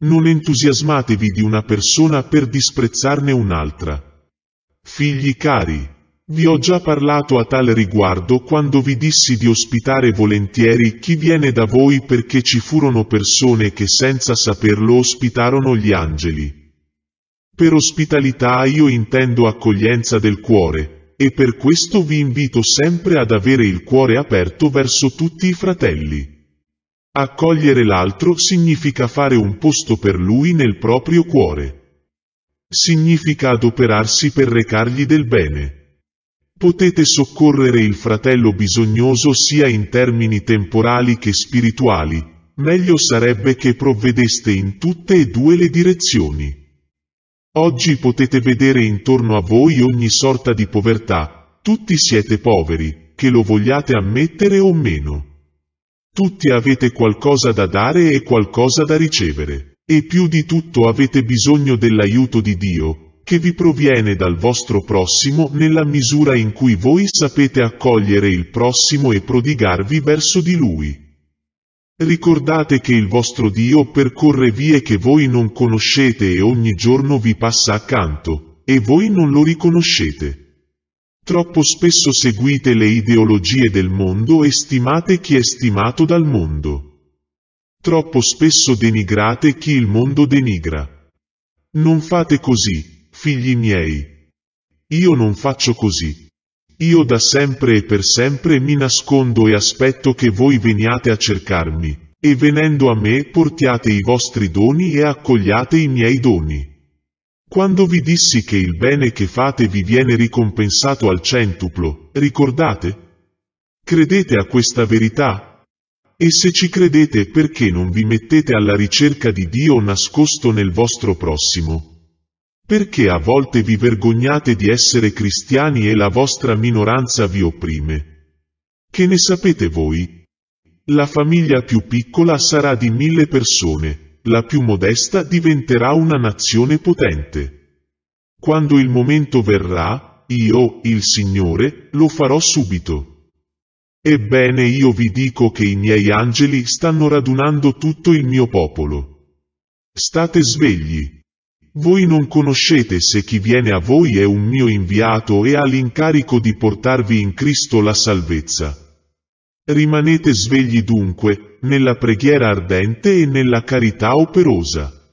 Non entusiasmatevi di una persona per disprezzarne un'altra. Figli cari, vi ho già parlato a tal riguardo quando vi dissi di ospitare volentieri chi viene da voi perché ci furono persone che senza saperlo ospitarono gli angeli. Per ospitalità io intendo accoglienza del cuore, e per questo vi invito sempre ad avere il cuore aperto verso tutti i fratelli. Accogliere l'altro significa fare un posto per lui nel proprio cuore. Significa adoperarsi per recargli del bene. Potete soccorrere il fratello bisognoso sia in termini temporali che spirituali, meglio sarebbe che provvedeste in tutte e due le direzioni. Oggi potete vedere intorno a voi ogni sorta di povertà, tutti siete poveri, che lo vogliate ammettere o meno. Tutti avete qualcosa da dare e qualcosa da ricevere. E più di tutto avete bisogno dell'aiuto di Dio, che vi proviene dal vostro prossimo nella misura in cui voi sapete accogliere il prossimo e prodigarvi verso di lui. Ricordate che il vostro Dio percorre vie che voi non conoscete e ogni giorno vi passa accanto, e voi non lo riconoscete. Troppo spesso seguite le ideologie del mondo e stimate chi è stimato dal mondo. Troppo spesso denigrate chi il mondo denigra. Non fate così, figli miei. Io non faccio così. Io da sempre e per sempre mi nascondo e aspetto che voi veniate a cercarmi, e venendo a me portiate i vostri doni e accogliate i miei doni. Quando vi dissi che il bene che fate vi viene ricompensato al centuplo, ricordate? Credete a questa verità? E se ci credete perché non vi mettete alla ricerca di Dio nascosto nel vostro prossimo? Perché a volte vi vergognate di essere cristiani e la vostra minoranza vi opprime? Che ne sapete voi? La famiglia più piccola sarà di mille persone, la più modesta diventerà una nazione potente. Quando il momento verrà, io, il Signore, lo farò subito. Ebbene io vi dico che i miei angeli stanno radunando tutto il mio popolo. State svegli. Voi non conoscete se chi viene a voi è un mio inviato e ha l'incarico di portarvi in Cristo la salvezza. Rimanete svegli dunque, nella preghiera ardente e nella carità operosa.